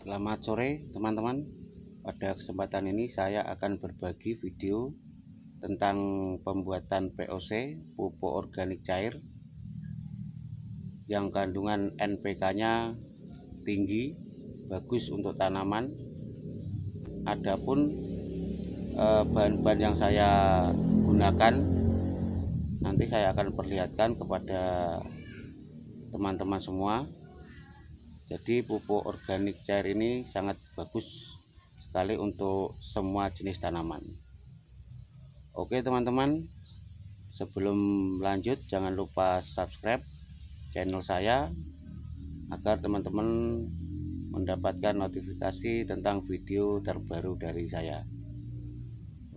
Selamat sore teman-teman Pada kesempatan ini saya akan berbagi video Tentang pembuatan POC Pupuk organik cair Yang kandungan NPK nya tinggi Bagus untuk tanaman Adapun eh, bahan-bahan yang saya gunakan nanti saya akan perlihatkan kepada teman-teman semua jadi pupuk organik cair ini sangat bagus sekali untuk semua jenis tanaman oke teman-teman sebelum lanjut jangan lupa subscribe channel saya agar teman-teman mendapatkan notifikasi tentang video terbaru dari saya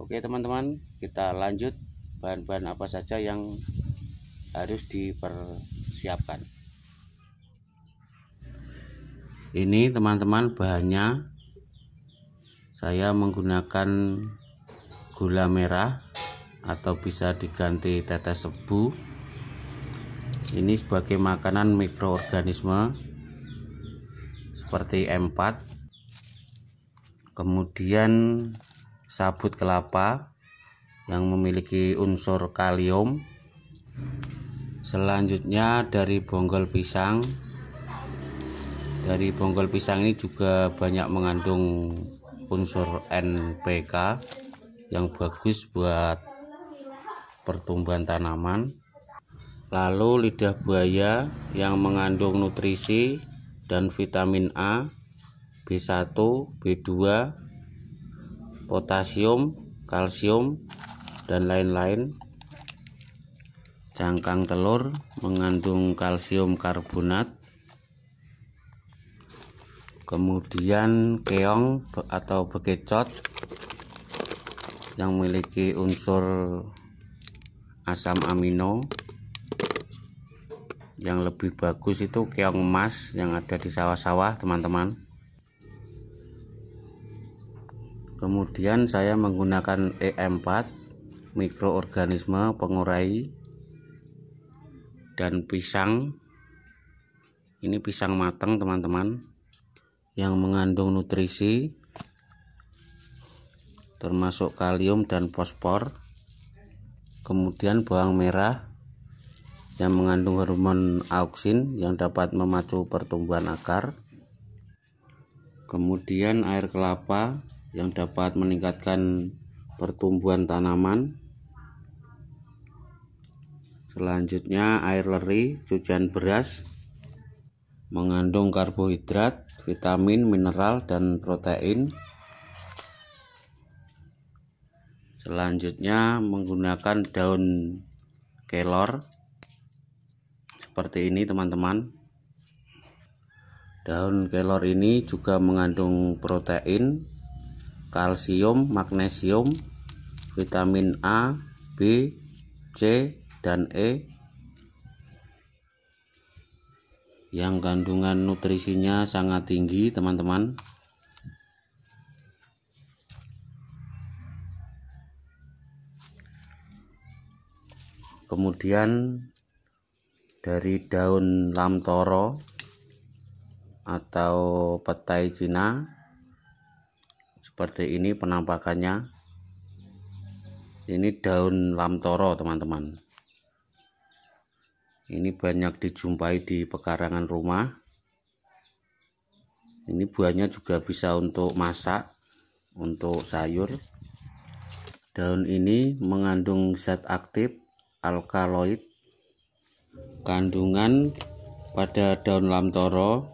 Oke teman-teman kita lanjut bahan-bahan apa saja yang harus dipersiapkan ini teman-teman bahannya saya menggunakan gula merah atau bisa diganti tetes sebu ini sebagai makanan mikroorganisme seperti M4 kemudian sabut kelapa yang memiliki unsur kalium selanjutnya dari bonggol pisang dari bonggol pisang ini juga banyak mengandung unsur NPK yang bagus buat pertumbuhan tanaman lalu lidah buaya yang mengandung nutrisi dan vitamin A B1, B2, potasium, kalsium, dan lain-lain. Cangkang telur mengandung kalsium karbonat. Kemudian keong atau bekecot yang memiliki unsur asam amino yang lebih bagus itu keong emas yang ada di sawah-sawah teman-teman kemudian saya menggunakan e EM4 mikroorganisme pengurai dan pisang ini pisang matang teman-teman yang mengandung nutrisi termasuk kalium dan fosfor kemudian bawang merah yang mengandung hormon auksin yang dapat memacu pertumbuhan akar kemudian air kelapa yang dapat meningkatkan pertumbuhan tanaman selanjutnya air leri cucian beras mengandung karbohidrat vitamin mineral dan protein selanjutnya menggunakan daun kelor seperti ini teman-teman daun kelor ini juga mengandung protein kalsium, magnesium, vitamin A, B, C, dan E yang kandungan nutrisinya sangat tinggi teman-teman kemudian dari daun lamtoro atau petai Cina seperti ini penampakannya ini daun lamtoro teman-teman ini banyak dijumpai di pekarangan rumah ini buahnya juga bisa untuk masak untuk sayur daun ini mengandung zat aktif alkaloid kandungan pada daun lamtoro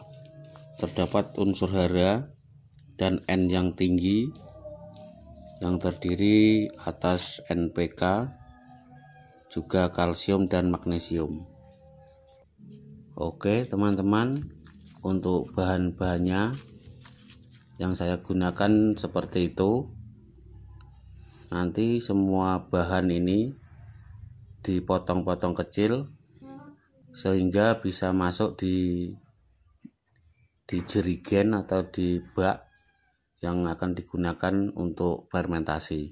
terdapat unsur hara dan N yang tinggi yang terdiri atas NPK juga kalsium dan magnesium Oke teman-teman untuk bahan-bahannya yang saya gunakan seperti itu nanti semua bahan ini dipotong-potong kecil sehingga bisa masuk di di jerigen atau di bak yang akan digunakan untuk fermentasi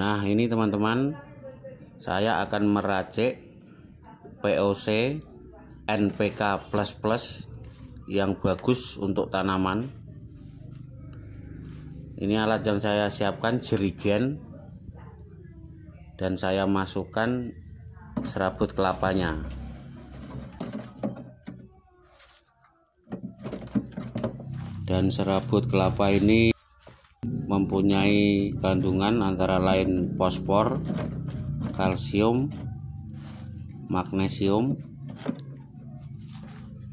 Nah ini teman-teman saya akan meracik POC NPK++ yang bagus untuk tanaman ini alat yang saya siapkan jerigen dan saya masukkan serabut kelapanya dan serabut kelapa ini mempunyai kandungan antara lain fosfor, kalsium, magnesium,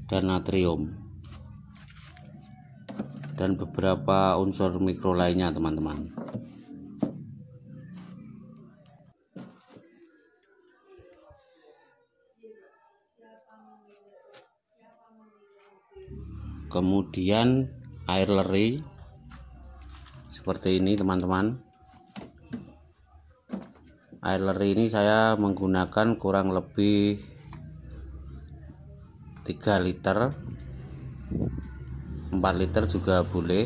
dan natrium dan beberapa unsur mikro lainnya teman-teman kemudian air leri seperti ini teman-teman air leri ini saya menggunakan kurang lebih 3 liter 4 liter juga boleh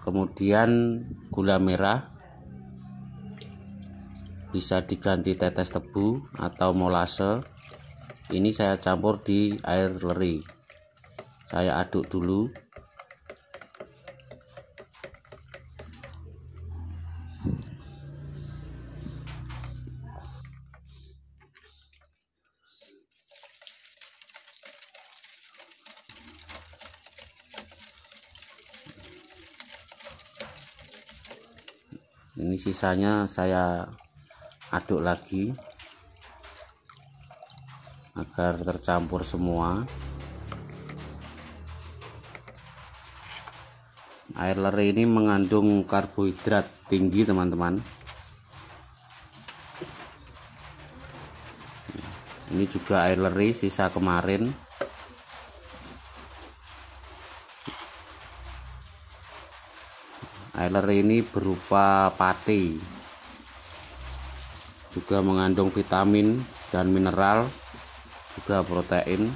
kemudian gula merah bisa diganti tetes tebu atau molase ini saya campur di air leri saya aduk dulu ini sisanya saya aduk lagi agar tercampur semua air lere ini mengandung karbohidrat tinggi teman-teman ini juga air lere sisa kemarin Ailer ini berupa pati, juga mengandung vitamin dan mineral juga protein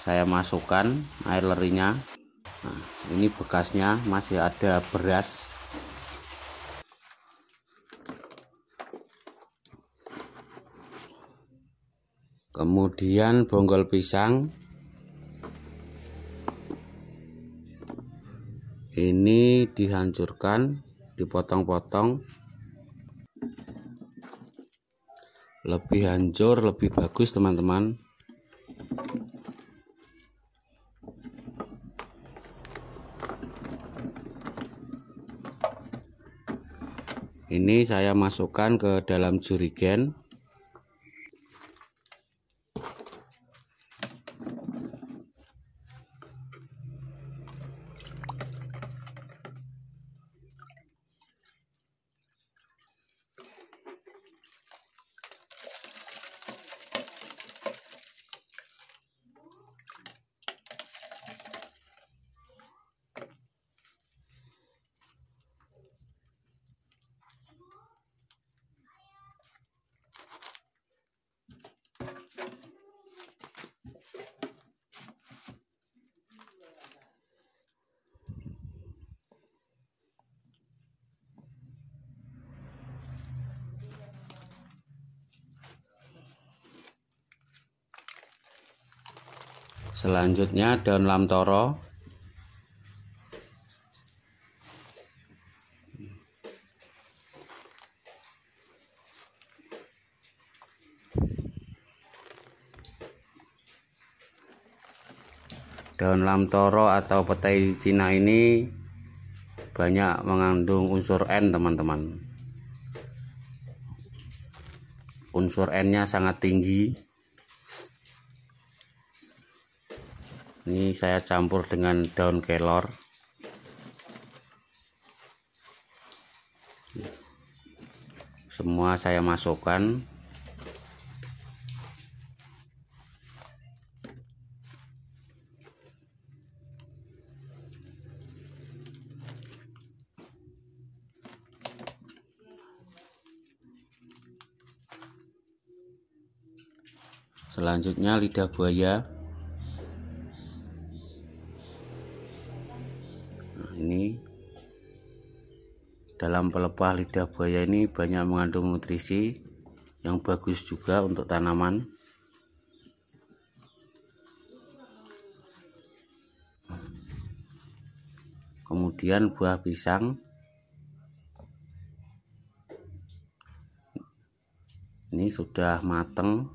saya masukkan air nah, ini bekasnya masih ada beras kemudian bonggol pisang ini dihancurkan dipotong-potong lebih hancur lebih bagus teman-teman ini saya masukkan ke dalam jurigen selanjutnya daun lamtoro daun lamtoro atau petai Cina ini banyak mengandung unsur N teman-teman unsur N nya sangat tinggi ini saya campur dengan daun kelor semua saya masukkan selanjutnya lidah buaya dalam pelepah lidah buaya ini banyak mengandung nutrisi yang bagus juga untuk tanaman kemudian buah pisang ini sudah mateng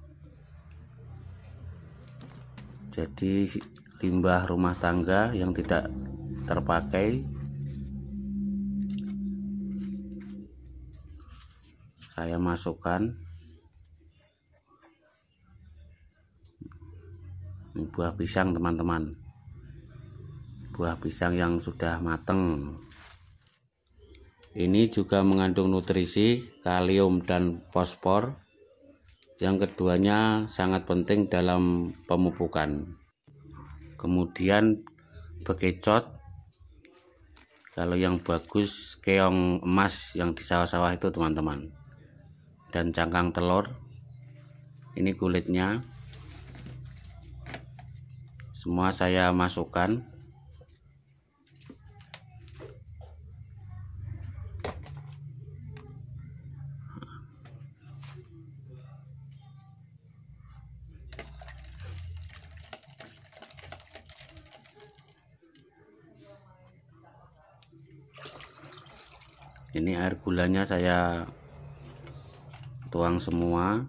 jadi limbah rumah tangga yang tidak terpakai saya masukkan ini buah pisang teman-teman buah pisang yang sudah mateng ini juga mengandung nutrisi kalium dan fosfor yang keduanya sangat penting dalam pemupukan kemudian bekecot kalau yang bagus keong emas yang di sawah-sawah itu teman-teman dan cangkang telur ini kulitnya semua saya masukkan ini air gulanya saya tuang semua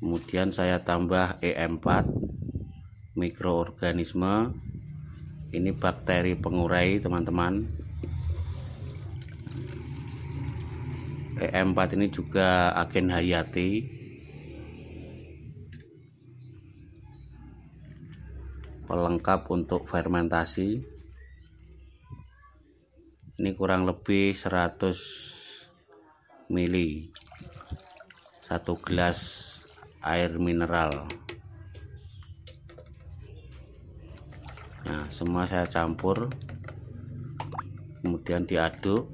kemudian saya tambah e em 4 mikroorganisme ini bakteri pengurai teman-teman e EM4 ini juga agen hayati pelengkap untuk fermentasi ini kurang lebih 100 mili satu gelas air mineral nah semua saya campur kemudian diaduk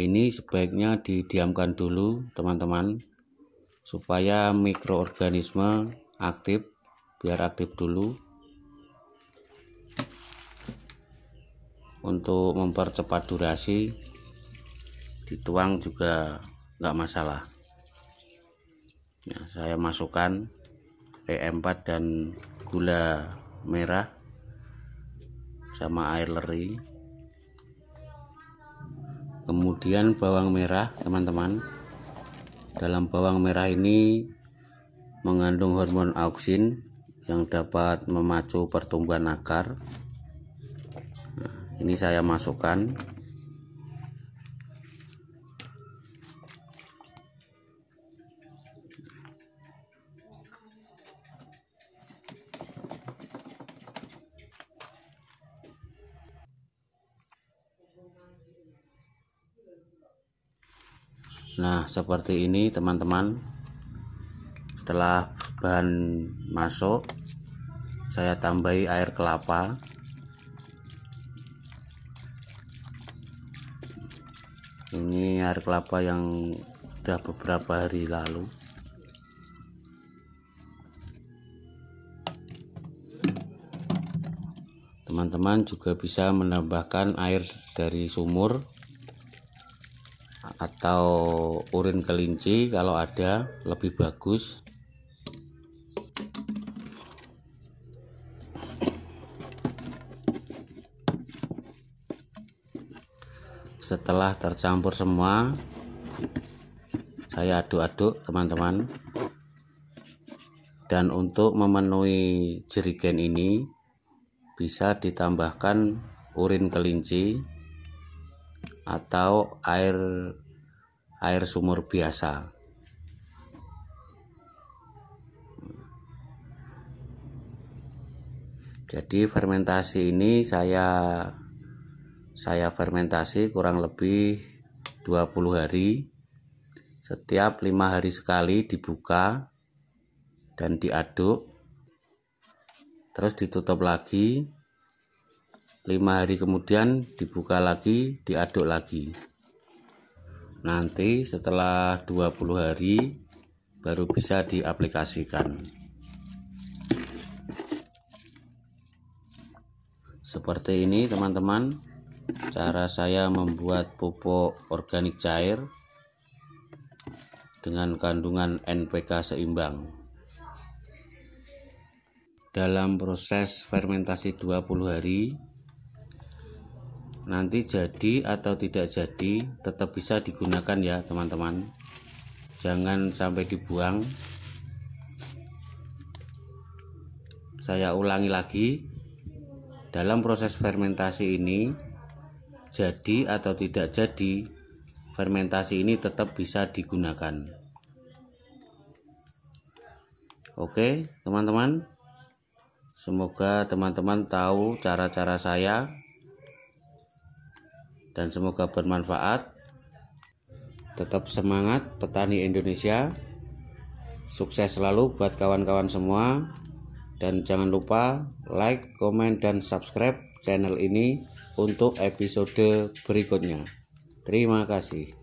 ini sebaiknya didiamkan dulu teman-teman supaya mikroorganisme aktif biar aktif dulu untuk mempercepat durasi dituang juga enggak masalah ya, saya masukkan PM4 dan gula merah sama air leri kemudian bawang merah teman-teman dalam bawang merah ini mengandung hormon auksin yang dapat memacu pertumbuhan akar nah, ini saya masukkan nah seperti ini teman-teman setelah bahan masuk saya tambahi air kelapa ini air kelapa yang sudah beberapa hari lalu teman-teman juga bisa menambahkan air dari sumur atau urin kelinci kalau ada lebih bagus setelah tercampur semua saya aduk-aduk teman-teman dan untuk memenuhi jerigen ini bisa ditambahkan urin kelinci atau air air sumur biasa. Jadi fermentasi ini saya saya fermentasi kurang lebih 20 hari. Setiap lima hari sekali dibuka dan diaduk. Terus ditutup lagi lima hari kemudian dibuka lagi diaduk lagi nanti setelah 20 hari baru bisa diaplikasikan seperti ini teman-teman cara saya membuat pupuk organik cair dengan kandungan NPK seimbang dalam proses fermentasi 20 hari nanti jadi atau tidak jadi tetap bisa digunakan ya teman-teman jangan sampai dibuang saya ulangi lagi dalam proses fermentasi ini jadi atau tidak jadi fermentasi ini tetap bisa digunakan Oke teman-teman Semoga teman-teman tahu cara-cara saya dan semoga bermanfaat. Tetap semangat petani Indonesia. Sukses selalu buat kawan-kawan semua dan jangan lupa like, komen dan subscribe channel ini untuk episode berikutnya. Terima kasih.